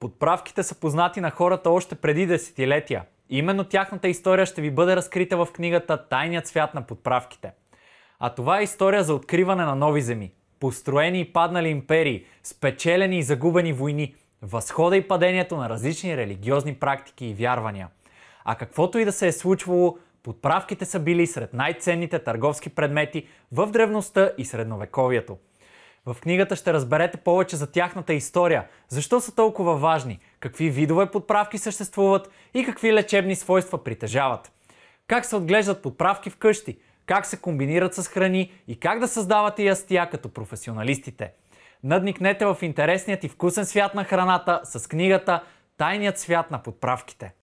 Подправките са познати на хората още преди десетилетия. Именно тяхната история ще ви бъде разкрита в книгата Тайният свят на подправките. А това е история за откриване на нови земи, построени и паднали империи, спечелени и загубени войни, възхода и падението на различни религиозни практики и вярвания. А каквото и да се е случвало, подправките са били сред най-ценните търговски предмети в древността и средновековието – в книгата ще разберете повече за тяхната история, защо са толкова важни, какви видове подправки съществуват и какви лечебни свойства притежават. Как се отглеждат подправки вкъщи, как се комбинират с храни и как да създавате ястия като професионалистите. Надникнете в интересният и вкусен свят на храната с книгата Тайният свят на подправките.